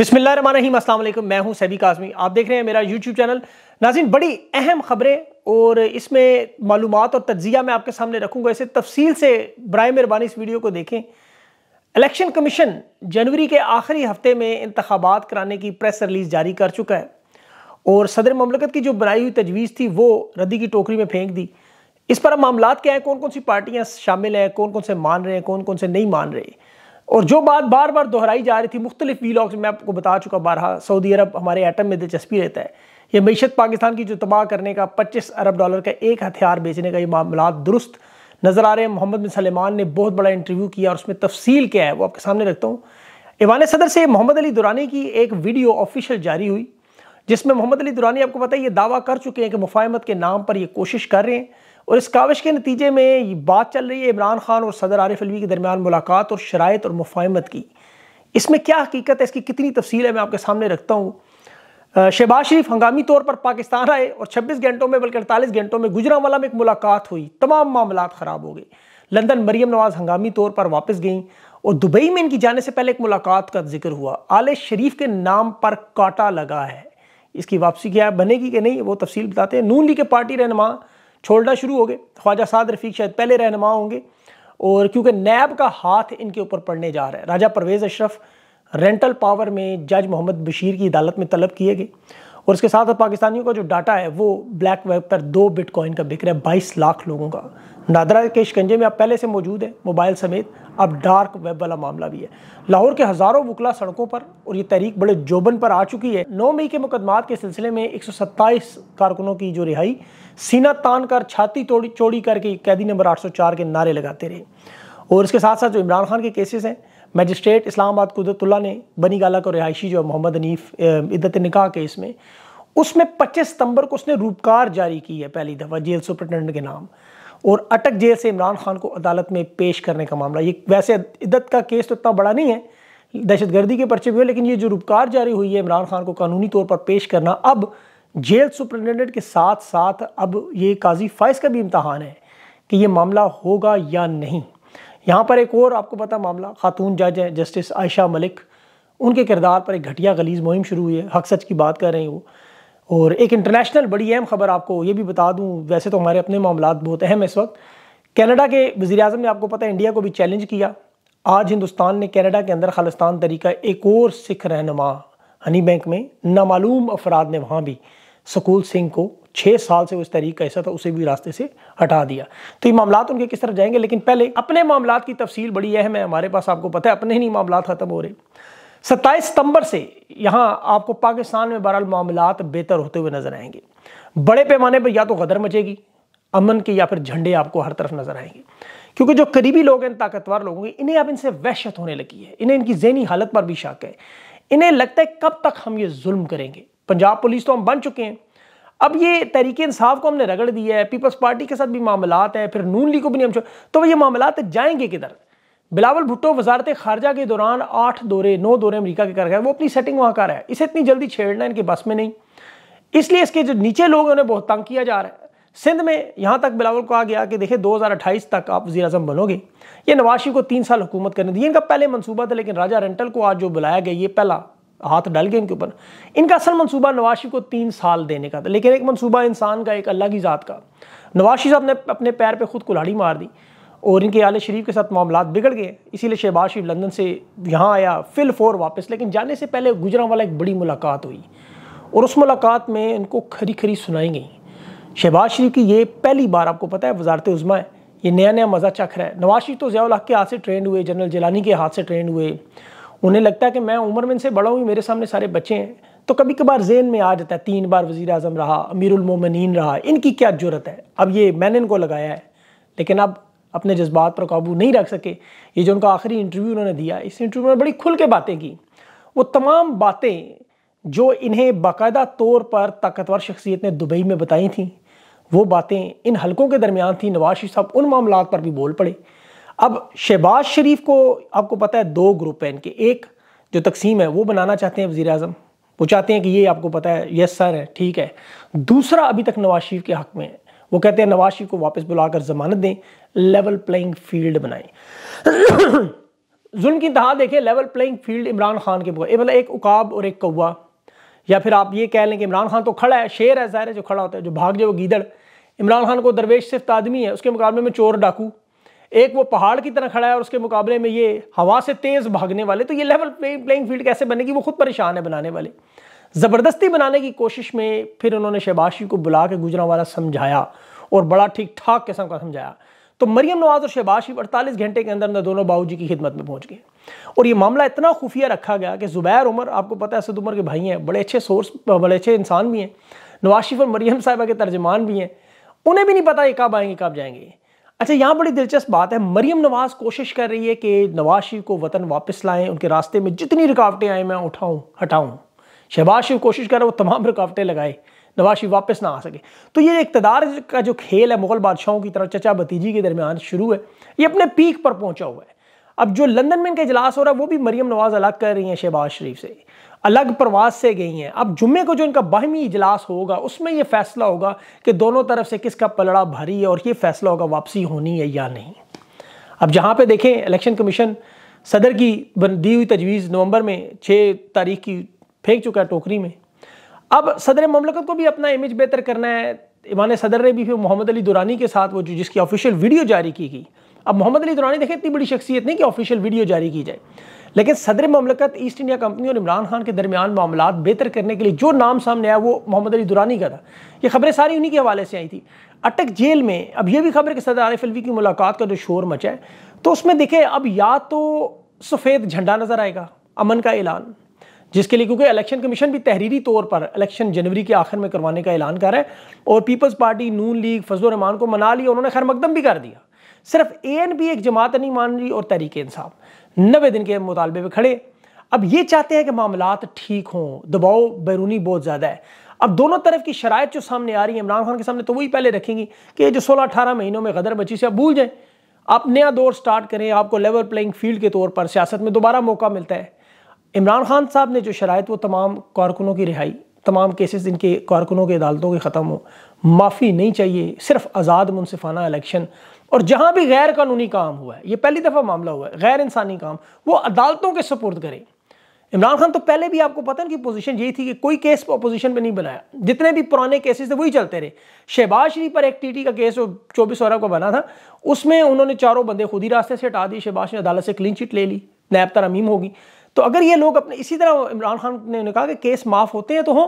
रही असल मैं हूं सैबी काजमी आप देख रहे हैं मेरा यूट्यूब चैनल नाजिन बड़ी अहम खबरें और इसमें मालूम और तज्जिया मैं आपके सामने रखूँगा इसे तफसील से बर मेहरबानी इस वीडियो को देखें इलेक्शन कमीशन जनवरी के आखिरी हफ्ते में इंतबात कराने की प्रेस रिलीज़ जारी कर चुका है और सदर ममलकत की जो बनाई हुई तजवीज़ थी वो रद्दी की टोकरी में फेंक दी इस पर अब मामला क्या है कौन कौन सी पार्टियाँ शामिल हैं कौन कौन से मान रहे हैं कौन कौन से नहीं मान रहे हैं और जो बात बार बार दोहराई जा रही थी मुख्तलिफ लॉग्स में आपको बता चुका बारहा सऊदी अरब हमारे एटम में दिलचस्पी रहता है ये मीशत पाकिस्तान की जो तबाह करने का पच्चीस अरब डॉलर का एक हथियार बेचने का ये मामला दुरुस्त नज़र आ रहे हैं मोहम्मद बिन सलेमान ने बहुत बड़ा इंटरव्यू किया और उसमें तफसील क्या है वो आपके सामने रखता हूँ ईवान सदर से मोहम्मद अली दुरानी की एक वीडियो ऑफिशियल जारी हुई जिसमें मोहम्मद अली दुरानी आपको पता है ये दावा कर चुके हैं कि मुफाहमत के नाम पर ये कोशिश कर रहे हैं और इस काविश के नतीजे में बात चल रही है इमरान खान और सदर आरिफ अलवी के दरमियान मुलाकात और शरात और मुफाहमत की इसमें क्या हकीकत है इसकी कितनी तफसील है मैं आपके सामने रखता हूँ शहबाज शरीफ हंगामी तौर पर पाकिस्तान आए और 26 घंटों में बल्कि अड़तालीस घंटों में वाला में एक मुलाकात हुई तमाम मामला ख़राब हो गए लंदन मरीम नवाज़ हंगामी तौर पर वापस गईं और दुबई में इनकी जाने से पहले एक मुलाकात का जिक्र हुआ आल शरीफ के नाम पर काटा लगा है इसकी वापसी क्या बनेगी कि नहीं वो तफसील बताते हैं नून लीग के पार्टी रहनमा छोड़ना शुरू हो गए ख्वाजा साद रफ़ीक शायद पहले रहनमा होंगे और क्योंकि नैब का हाथ इनके ऊपर पड़ने जा रहा है राजा परवेज़ अशरफ रेंटल पावर में जज मोहम्मद बशीर की अदालत में तलब किए गए और उसके साथ साथ पाकिस्तानियों का जो डाटा है वो ब्लैक वेब पर दो बिटकॉइन का बिक रहा है बाईस लाख लोगों का नादरा के शिकंजे में आप पहले से मौजूद है मोबाइल समेत अब डार्क वेब वाला मामला भी है लाहौर के हज़ारों वकला सड़कों पर और ये तहरीक बड़े जोबन पर आ चुकी है नौ मई के मुकदमात के सिलसिले में एक सौ सत्ताईस कारकुनों की जो रिहाई सीना तान कर छाती तोड़ी चोड़ी करके कैदी नंबर आठ सौ चार के नारे लगाते रहे और इसके साथ साथ जो इमरान खान के केसेस हैं मजिस्ट्रेट इस्लामाबाद कुदरतुल्ला ने बनी गाला को रिहायशी जो मोहम्मद अनीफ इद्दत निकाह केस में उसमें पच्चीस सितंबर को उसने रूपकार जारी की है पहली दफ़ा जेल सुप्रिटेंडेंट के नाम और अटक जेल से इमरान खान को अदालत में पेश करने का मामला ये वैसे इद्दत का केस तो इतना बड़ा नहीं है दहशतगर्दी के पर्चे भी हुए लेकिन ये जो रुपकार जारी हुई है इमरान खान को कानूनी तौर पर पेश करना अब जेल सुप्रिटेंडेंट के साथ साथ अब ये काजी फाइज का भी इम्तहान है कि ये मामला होगा या नहीं यहाँ पर एक और आपको पता मामला खातून जज हैं जस्टिस आयशा मलिक उनके किरदार पर एक घटिया गलीज मुहिम शुरू हुई है हक सच की बात कर रही हैं वो और एक इंटरनेशनल बड़ी अहम ख़बर आपको ये भी बता दूँ वैसे तो हमारे अपने मामला बहुत अहम इस वक्त कैनेडा के वज़ी अजम ने आपको पता है इंडिया को भी चैलेंज किया आज हिंदुस्तान ने कैनेडा के अंदर खालिस्तान तरीका एक और सिख रहनमा हनी बैंक में नामालूम अफराद ने वहाँ भी सकूल सिंह को छः साल से उस तरीक का ऐसा था उसे भी रास्ते से हटा दिया तो ये मामला उनके किस तरफ जाएंगे लेकिन पहले अपने मामला की तफसील बड़ी अहम है हमारे पास आपको पता है अपने ही नहीं मामला ख़त्म हो रहे सत्ताईस सितंबर से यहाँ आपको पाकिस्तान में बहरहाल मामला बेहतर होते हुए नजर आएंगे बड़े पैमाने पर या तो गदर मचेगी अमन के या फिर झंडे आपको हर तरफ नजर आएंगे क्योंकि जो करीबी लोग हैं ताकतवर लोग हैं इन्हें अब इनसे वहशत होने लगी है इन्हें इनकी जहनी हालत पर भी शक है इन्हें लगता है कब तक हम ये जुल्म करेंगे पंजाब पुलिस तो हम बन चुके हैं अब ये तहरीक इंसाफ को हमने रगड़ दिया है पीपल्स पार्टी के साथ भी मामला है फिर नून लीग को भी नहीं हम तो ये मामला जाएंगे किधर बिलावल भुट्टो वजारत खारजा के दौरान आठ दौरे नौ दौरे अमरीका के कर गए वो अपनी सेटिंग वहाँ कर रहा है इसे इतनी जल्दी छेड़ना इनके बस में नहीं इसलिए इसके जो नीचे लोग हैं उन्हें बहुत तंग किया जा रहा है सिंध में यहाँ तक बिलावल को आ गया कि हज़ार 2028 तक आप वजी अजम बनोगे ये नवाशी को तीन साल हुकूमत करने दी इनका पहले मनसूबा था लेकिन राजा रेंटल को आज जो बुलाया गया ये पहला हाथ डल गए इनके ऊपर इनका असल मनसूबा नवाशी को तीन साल देने का था लेकिन एक मनसूबा इंसान का एक अलग ही ज़ात का नवाशी साहब ने अपने पैर पर खुद कुल्हाड़ी मार दी और इनके आल शरीफ के साथ मामला बिगड़ गए इसीलिए शहबाज शरीफ लंदन से यहाँ आया फिल फोर वापस लेकिन जाने से पहले गुजरा वाला एक बड़ी मुलाकात हुई और उस मुलाकात में इनको खरी खरी सुनाई गई शहबाज शरीफ की ये पहली बार आपको पता है वजारत उज़मा है ये नया नया मज़ा चख रहा है नवाज शरीफ तो जयाल के हाथ से ट्रेंड हुए जनरल जलानी के हाथ से ट्रेंड हुए उन्हें लगता है कि मैं उम्र में इनसे बड़ा हूँ मेरे सामने सारे बच्चे हैं तो कभी कभार जेन में आ जाता है तीन बार वज़ी अजम रहा अमीरमोमिन रहा इनकी क्या जरूरत है अब ये मैंने इनको लगाया है लेकिन अब अपने जज्बात पर काबू नहीं रख सके ये जो उनका आखिरी इंटरव्यू उन्होंने दिया इस इंटरव्यू में बड़ी खुल के बातें की वो तमाम बातें जो इन्हें बाकायदा तौर पर ताकतवर शख्सियत ने दुबई में बताई थी वो बातें इन हलकों के दरमियान थी नवाज शरीफ साहब उन मामला पर भी बोल पड़े अब शहबाज शरीफ को आपको पता है दो ग्रुप हैं इनके एक जो तकसीम है वो बनाना चाहते हैं वजीर अजम वो चाहते हैं कि ये आपको पता है यस सर है ठीक है दूसरा अभी तक नवाज शरीफ के हक़ में है वो कहते हैं नवाज शरीफ को वापस बुलाकर ज़मानत दें लेवल प्लेइंग फील्ड बनाई जुल्म की इंतहा देखिए level playing field Imran Khan के मुकाबले मतलब एक उकाब और एक कौआ या फिर आप ये कह लें कि इमरान खान तो खड़ा है शेर है जहर है जो खड़ा होता है जो भाग जाए वो गीदड़ इमरान खान को दरवेश सिर्फ आदमी है उसके मुकाबले में चोर डाकू एक वो पहाड़ की तरह खड़ा है और उसके मुकाबले में ये हवा से तेज़ भागने वाले तो ये लेवल प्लेइंग फील्ड कैसे बनेगी वो खुद परेशान है बनाने वाले ज़बरदस्ती बनाने की कोशिश में फिर उन्होंने शहबाशी को बुला के गुजरा वाला समझाया और बड़ा ठीक ठाक किस्म का समझाया तो मरियम नवाज़ और शहबाज शरीफ अड़तालीस घंटे के अंदर अंदर दोनों बाबू की खिदमत में पहुँच गए और ये मामला इतना खुफिया रखा गया कि ज़ुबैर उमर आपको पता है असद उमर के भाई हैं बड़े अच्छे सोर्स बड़े अच्छे इंसान भी हैं नवाज शरीफ और मरियम साहिबा के तर्जमान भी हैं उन्हें भी नहीं पता ये कब आएंगे कब जाएंगे अच्छा यहाँ बड़ी दिलचस्प बात है मरियम नवाज़ कोशिश कर रही है कि नवाज शरीफ को वतन वापस लाएं उनके रास्ते में जितनी रुकावटें आएँ मैं उठाऊँ हटाऊँ शहबाज शरीफ कोशिश कर रहा है वो तमाम रुकावटें लगाए नवाज शरीफ वापस ना आ सके तो ये इकतदार का जो खेल है मुगल बादशाहों की तरह चचा भतीजी के दरमियान शुरू है ये अपने पीक पर पहुंचा हुआ है अब जो लंदन में इनका इजलास हो रहा है वो भी मरियम नवाज अलग कर रही हैं शहबाज शरीफ से अलग प्रवास से गई हैं अब जुम्मे को जो इनका बाहमी इजलास होगा उसमें ये फैसला होगा कि दोनों तरफ से किसका पलड़ा भारी है और ये फैसला होगा वापसी होनी है या नहीं अब जहाँ पर देखें इलेक्शन कमीशन सदर की दी हुई तजवीज़ नवंबर में छः तारीख की फेंक चुका है टोकरी में अब सदर ममलकत को भी अपना इमेज बेहतर करना है इमान सदर ने भी फिर मोहम्मद अली दुरानी के साथ वो जो जिसकी ऑफिशियल वीडियो जारी की गई अब मोहम्मद अली दुरानी देखें इतनी बड़ी शख्सियत नहीं कि ऑफिशियल वीडियो जारी की जाए लेकिन सदर ममलकत ईस्ट इंडिया कंपनी और इमरान खान के दरमियान मामला बेहतर करने के लिए जो नाम सामने आया वो मोहम्मद अली दुरानी का था ये खबरें सारी उन्हीं के हवाले से आई थी अटक जेल में अब ये भी खबर कि सदर आरिफ अलवी की मुलाकात का जो शोर मचा है तो उसमें देखें अब या तो सफ़ेद झंडा नज़र आएगा अमन का ऐलान जिसके लिए क्योंकि इलेक्शन कमीशन भी तहरीरी तौर पर इलेक्शन जनवरी के आखिर में करवाने का ऐलान कर रहा है और peoples party Noon league Fazal Rehman को मना लिया उन्होंने खैर मकदम भी कर दिया सिर्फ ए एन बी एक जमात नहीं मान रही और तहरीक इंसाफ नबे दिन के मुतालबे में खड़े अब ये चाहते हैं कि मामला ठीक हों दबाव बैरूनी बहुत ज़्यादा है अब दोनों तरफ की शराय जो सामने आ रही है इमरान खान के सामने तो वही पहले रखेंगी कि जो सोलह अठारह महीनों में गदर बची से आप भूल जाए आप नया दौर स्टार्ट करें आपको लेवल प्लेइंग फील्ड के तौर पर सियासत में दोबारा मौका मिलता है इमरान खान साहब ने जो शराय वो तमाम कारकुनों की रिहाई तमाम केसेस इनके कारकुनों के अदालतों के ख़त्म हो माफ़ी नहीं चाहिए सिर्फ आज़ाद मुनफाना इलेक्शन और जहाँ भी गैर कानूनी काम हुआ है ये पहली दफ़ा मामला हुआ है गैर इंसानी काम वो अदालतों के सपोर्ट करें इमरान खान तो पहले भी आपको पता है कि पोजीशन यही थी कि कोई केस अपोजिशन पर नहीं बनाया जितने भी पुराने केसेस थे वही चलते रहे शहबाज शरीफ पर एक टीटी का केस चौबीस वरह को बना था उसमें उन्होंने चारों बंदे खुद ही रास्ते से हटा दिए शहबाज ने अदालत से क्लीन चिट ले ली नैब तरामीम होगी तो अगर ये लोग अपने इसी तरह इमरान खान ने कहा कि केस माफ़ होते हैं तो हों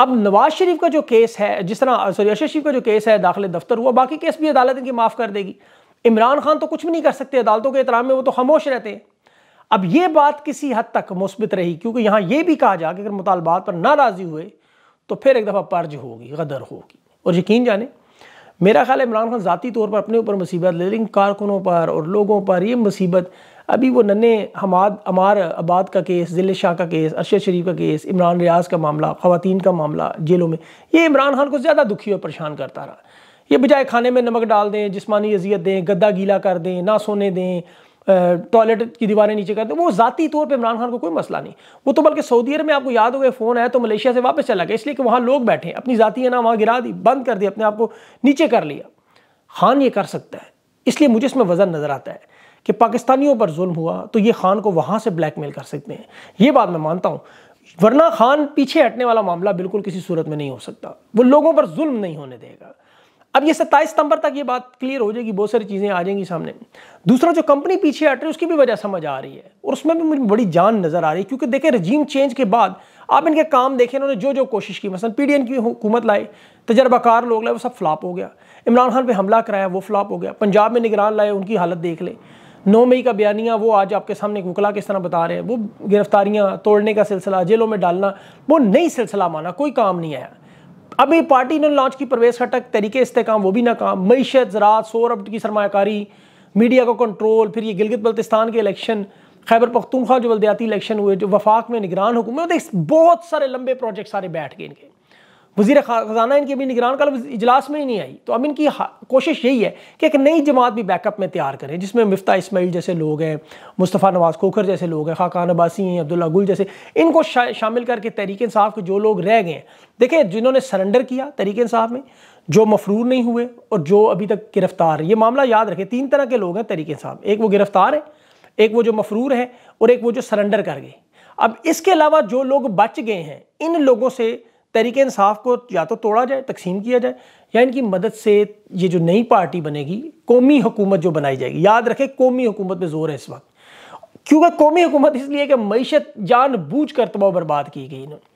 अब नवाज शरीफ का जो केस है जिस तरह सॉरी अशर शरीफ का जो केस है दाखिल दफ्तर हुआ बाकी केस भी अदालत इनकी माफ़ कर देगी इमरान खान तो कुछ भी नहीं कर सकते अदालतों के एहतराम में वो तो खामोश रहते हैं अब ये बात किसी हद तक मुस्बित रही क्योंकि यहाँ ये भी कहा जा कि अगर मुतालबात पर नाराज़ी हुए तो फिर एक दफ़ा पर्ज होगी गदर होगी और यकीन जाने मेरा ख्याल इमरान खान ज़ाती तौर पर अपने ऊपर मुसीबत ले लेकिन कारकुनों पर और लोगों पर ये मुसीबत अभी वो नन्हे हमाद अमार आबाद का केस जिल शाह का केस अरशद शरीफ का केस इमरान रियाज का मामला ख़वान का मामला जेलों में ये इमरान खान को ज़्यादा दुखी और परेशान करता रहा ये बजाय खाने में नमक डाल दें जिसमानी अजियत दें गद्दा गीला कर दें ना सोने दें टॉयलेट की दीवारें नीचे कर दें वो ज़ाती तौर पर इमरान खान को कोई मसला नहीं वो तो बल्कि सऊदी अरब में आपको याद हो गया फ़ोन आया तो मलेशिया से वापस चला गया इसलिए कि वहाँ लोग बैठे अपनी ज़ाती ना वहाँ गिरा दी बंद कर दी अपने आप को नीचे कर लिया खान ये कर सकता है इसलिए मुझे इसमें वज़न नज़र आता है कि पाकिस्तानियों पर जुल्म हुआ तो ये खान को वहाँ से ब्लैकमेल कर सकते हैं ये बात मैं मानता हूँ वरना खान पीछे हटने वाला मामला बिल्कुल किसी सूरत में नहीं हो सकता वो लोगों पर जुल्म नहीं होने देगा अब ये सत्ताईस सितंबर तक ये बात क्लियर हो जाएगी बहुत सारी चीज़ें आ जाएंगी सामने दूसरा जो कंपनी पीछे हट रही है उसकी भी वजह समझ आ रही है और उसमें भी मुझे बड़ी जान नज़र आ रही है क्योंकि देखें रजीम चेंज के बाद आप इनके काम देखें इन्होंने जो जो कोशिश की मसलन पी डी एन की हुकूमत लाए तजर्बाकार लोग लाए वो सब फ्लाप हो गया इमरान खान पर हमला कराया वो फ्लाप हो गया पंजाब में निगरान लाए उनकी हालत देख लें नौ मई का बयानिया वो आज आपके सामने वकला किस तरह बता रहे हैं वो गिरफ्तारियाँ तोड़ने का सिलसिला जेलों में डालना वो नई सिलसिला माना कोई काम नहीं आया अभी पार्टी ने लॉन्च की प्रवेश घटक तरीके इस्तेकाम वो भी नाकाम मीशत ज़रात सौरभ की सरमाकारी मीडिया का कंट्रोल फिर ये गिलगित बल्तिस्तान के इलेक्शन खैबर पख्तूखा जो बल्दियाती इलेक्शन हुए जो वफाक में निगरान हुकूमत बहुत सारे लंबे प्रोजेक्ट सारे बैठ गए इनके वजीर ख़जाना इनकी अभी निगरान कल इजलास में ही नहीं आई तो अब इनकी कोशिश यही है कि एक नई जमात भी बैकअप में तैयार करें जिसमें मफ्ता इसमाइल जैसे लोग हैं मुस्तफ़ा नवाज़ खोखर जैसे लोग हैं खाकान अब्बासी हैं अब्दुल्ला गुल जैसे इनको शा, शामिल करके तहरीक साहब के जो लोग रह गए हैं देखें जिन्होंने सरेंडर किया तहरीक साहब में जो मफरूर नहीं हुए और जो अभी तक गिरफ़्तार ये मामला याद रखें तीन तरह के लोग हैं तहरीक साहब एक वो गिरफ़्तार है एक वो जो मफरूर है और एक वो जो सरेंडर कर गए अब इसके अलावा जो लोग बच गए हैं इन लोगों से तरीके इंसाफ को या तो तोड़ा जाए तकसीम किया जाए या इनकी मदद से ये जो नई पार्टी बनेगी कौमी हुकूमत जो बनाई जाएगी याद रखें कौमी हुकूमत पर जोर है इस वक्त क्योंकि कौमी हुकूमत इसलिए कि मीशत जान बूझ कर तबाह बर्बाद की गई इन्होंने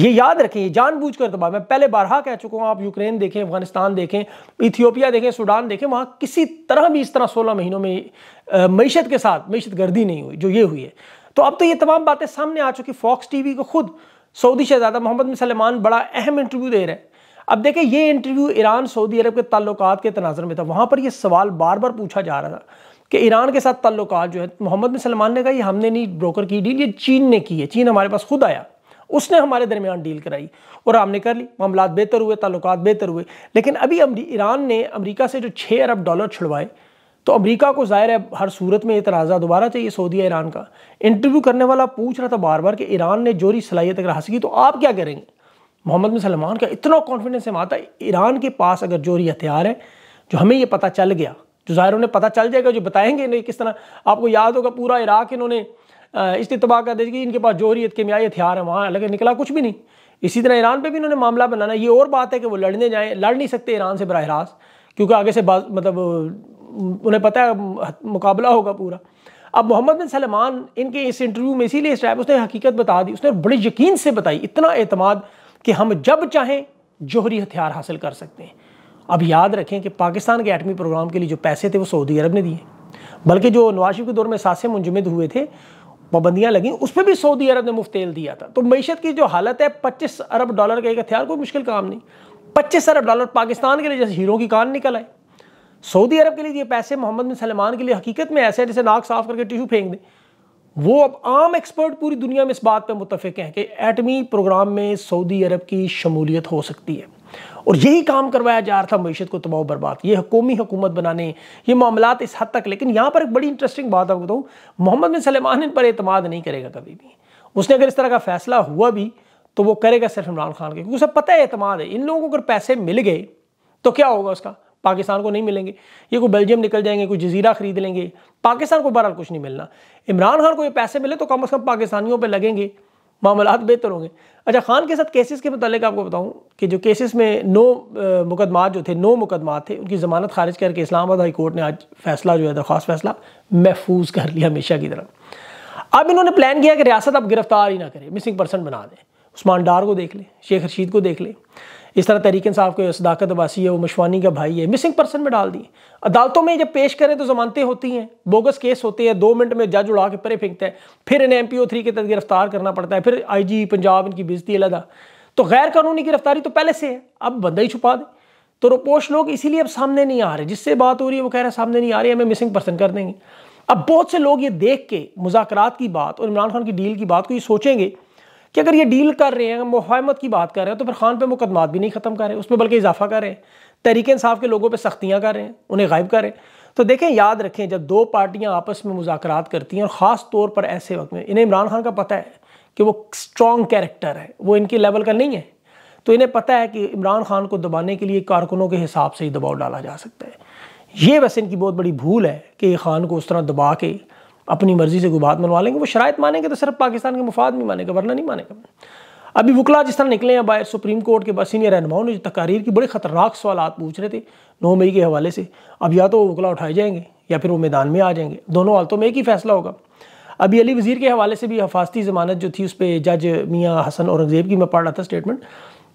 ये याद रखें ये जानबूझ कर तबाह मैं पहले बारहा कह चुका हूँ आप यूक्रेन देखें अफगानिस्तान देखें इथियोपिया देखें सूडान देखें वहाँ किसी तरह भी इस तरह सोलह महीनों में मीशत के साथ मीशत गर्दी नहीं हुई जो ये हुई है तो अब तो ये तमाम बातें सामने आ चुकी फॉक्स टीवी को खुद सऊदी शहजादा मोहम्मद बिन सलमान बड़ा अहम इंटरव्यू दे रहे हैं अब देखें ये इंटरव्यू ईरान सऊदी अरब के ताल्लुक के तनाजर में था वहाँ पर यह सवाल बार बार पूछा जा रहा था कि ईरान के साथ ताल्लुक जो है मोहम्मद बिन सलमान ने कहा यह हमने नहीं ब्रोकर की डील ये चीन ने की है चीन हमारे पास खुद आया उसने हमारे दरमियान डील कराई और हमने कर ली मामला बेहतर हुए ताल्लुक बेहतर हुए लेकिन अभी ईरान ने अमरीका से जो छः अरब डॉलर छुड़वाए तो अमेरिका को जाहिर है हर सूरत में इतराज़ा दोबारा चाहिए सऊदी ईरान का इंटरव्यू करने वाला पूछ रहा था बार बार कि ईरान ने जोरी सलाहियत अगर हासिल की तो आप क्या करेंगे मोहम्मद बिन सलमान का इतना कॉन्फिडेंस है माता ईरान के पास अगर जोरी हथियार है जो हमें ये पता चल गया जो ज़ाहिर उन्हें पता चल जाएगा जो बताएंगे नहीं किस तरह आपको याद होगा पूरा इराक इन्होंने इस्तीतबा कर दे कि इनके पास जोरी केमियाई हथियार है वहाँ अलग निकला कुछ भी नहीं इसी तरह ईरान पर भी इन्होंने मामला बनाना ये और बात है कि वो लड़ने जाएँ लड़ नहीं सकते ईरान से बरह रास्त क्योंकि आगे से मतलब उन्हें पता है मुकाबला होगा पूरा अब मोहम्मद बिन सलमान इनके इस इंटरव्यू में इसीलिए स्टैप उसने हकीकत बता दी उसने बड़े यकीन से बताई इतना अतमाद कि हम जब चाहें जोहरी हथियार हासिल कर सकते हैं अब याद रखें कि पाकिस्तान के एटमी प्रोग्राम के लिए जो पैसे थे वो सऊदी अरब ने दिए बल्कि जो नवाशिफ के दौर में सासे मुंजमद हुए थे पाबंदियाँ लगें उस पर भी सऊदी अरब ने मुफ्त तेल दिया था तो मीशत की जो हालत है पच्चीस अरब डॉलर का एक हथियार कोई मुश्किल काम नहीं पच्चीस अरब डॉलर पाकिस्तान के लिए जैसे हीरो की कान निकल आए सऊदी अरब के लिए ये पैसे मोहम्मद बिन सलमान के लिए हकीकत में ऐसे हैं जैसे नाक साफ करके टिश्यू फेंक दें वो अब आम एक्सपर्ट पूरी दुनिया में इस बात पर मुतफ़ हैं कि एटमी प्रोग्राम में सऊदी अरब की शमूलियत हो सकती है और यही काम करवाया जा रहा था मीशत को तबाह बर्बाद ये कौमी हुकूमत बनाने ये मामला इस हद तक लेकिन यहाँ पर एक बड़ी इंटरेस्टिंग बात आपको बताऊँ मोहम्मद बिन सलमान इन पर अतमाद नहीं करेगा कभी भी उसने अगर इस तरह का फैसला हुआ भी तो वो करेगा सिर्फ इमरान खान के क्योंकि उसे पता है अतमाद है इन लोगों को अगर पैसे मिल गए तो क्या होगा उसका पाकिस्तान को नहीं मिलेंगे ये कोई बेल्जियम निकल जाएंगे कोई जजीरा खरीद लेंगे पाकिस्तान को बहरहाल कुछ नहीं मिलना इमरान खान को ये पैसे मिले तो कम अज़ कम पाकिस्तानियों पर लगेंगे मामला बेहतर होंगे अच्छा खान के साथ केसेस के मतलब आपको बताऊं कि जो केसेस में नो मुकदमा जो थे नो मुकदमा थे उनकी ज़मानत खारिज करके इस्लामाबाद हाई कोर्ट ने आज फैसला जो है दरख्वास्त फैसला महफूज कर लिया हमेशा की तरफ अब इन्होंने प्लान किया कि रियासत अब गिरफ्तार ही ना करे मिसिंग पर्सन बना दें उस्मान डार को देख लें शेख रशीद को देख लें इस तरह तहरीक साहब के सदाकत अबासी है वो मशवानी का भाई है मिसिंग पर्सन में डाल दिए अदालतों में जब पेश करें तो जमानतें होती हैं बोगस केस होते हैं दो मिनट में जज उड़ा के परे फेंकते हैं फिर इन्हें एम पी ओ थ्री के तहत गिरफ्तार करना पड़ता है फिर आई जी पंजाब इनकी बेजती अलहदा तो गैर कानूनी गिरफ्तारी तो पहले से है अब बंदा ही छुपा दे तो रोपोश लोग इसीलिए अब सामने नहीं आ रहे जिससे बात हो रही है वो कह रहे हैं सामने नहीं आ रही हमें मिसिंग पर्सन कर देंगे अब बहुत से लोग ये देख के मुजाकर की बात और इमरान खान की डील की बात को ये सोचेंगे कि अगर ये डील कर रहे हैं मुहमत की बात कर रहे हैं तो फिर खान पर मुकदमा भी नहीं ख़त्म कर रहे उस पर बल्कि इजाफा कर रहे हैं तहरीक इंसाफ के लोगों पर सख्तियाँ कर रहे हैं उन्हें गायब कर रहे हैं तो देखें याद रखें जब दो पार्टियाँ आपस में मुजाकर करती हैं और ख़ास तौर पर ऐसे वक्त में इन्हें इमरान खान का पता है कि वो स्ट्रॉन्ग कैरेक्टर है वो इनके लेवल का नहीं है तो इन्हें पता है कि इमरान खान को दबाने के लिए कारकुनों के हिसाब से ही दबाव डाला जा सकता है ये वैसे इनकी बहुत बड़ी भूल है कि खान को उस तरह दबा के अपनी मर्ज़ी से बात मनवा लेंगे वो शरात मानेंगे तो सिर्फ पाकिस्तान के मुफाद में मानेगा वरना नहीं मानेगा अभी वकला जिस तरह निकले हैं बाहर सुप्रीम कोर्ट के सीनियर रहनुमाओं ने जो तकारीर की बड़े ख़तरनाक सवाल पूछ रहे थे नौ मई के हवाले से अब या तो वो वकला उठाए जाएंगे या फिर वो मैदान में आ जाएंगे दोनों हालतों में एक ही फैसला होगा अभी अली वज़ीर के हवाले से भी हफाजती ज़मानत जो थी उस पर जज मियाँ हसन औरंगज़ेब की मैं पढ़ रहा था स्टेटमेंट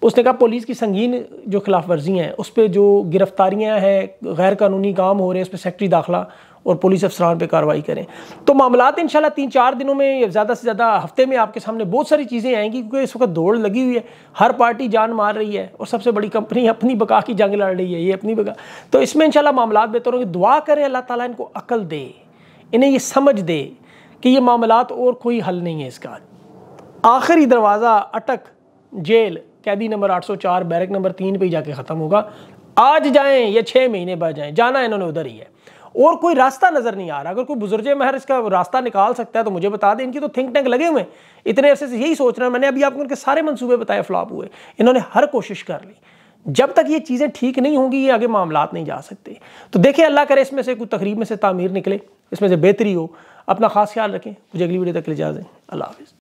उसने कहा पुलिस की संगीन जो खिलाफ वर्जियाँ हैं उस पर जो गिरफ्तारियाँ हैं गैर कानूनी काम हो रहे हैं उस पर सेक्ट्री दाखिला और पुलिस अफसरान पर कार्रवाई करें तो मामला इन तीन चार दिनों में ज़्यादा से ज़्यादा हफ्ते में आपके सामने बहुत सारी चीज़ें आएंगी क्योंकि इस वक्त दौड़ लगी हुई है हर पार्टी जान मार रही है और सबसे बड़ी कंपनी अपनी बका की जंग लड़ रही है ये अपनी बका तो इसमें इन शाला मामला बेहतर होंगे दुआ करें अल्लाह ताली इनको अकल दे इन्हें ये समझ दे कि ये मामला और कोई हल नहीं है इसका आखिरी दरवाज़ा अटक जेल कैदी नंबर 804 बैरक नंबर तीन पे ही जाके ख़त्म होगा आज जाएं या छः महीने बाद जाएं जाना इन्होंने उधर ही है और कोई रास्ता नज़र नहीं आ रहा अगर कोई बुजुर्ग महर इसका रास्ता निकाल सकता है तो मुझे बता दें इनकी तो थिंक टैंक लगे हुए हैं इतने अरसे से यही सोच रहे हैं मैंने अभी आपको उनके सारे मंसूबे बताए फ्लॉप हुए इन्होंने हर कोशिश कर ली जब तक ये चीज़ें ठीक नहीं होंगी ये आगे मामला नहीं जा सकते तो देखें अल्लाह करे इसमें से कुछ तकरीब में से तामीर निकले इसमें से बेहतरी हो अपना खास ख्याल रखें मुझे अगली वीडियो तक ले जाए अल्लाह हाफिज़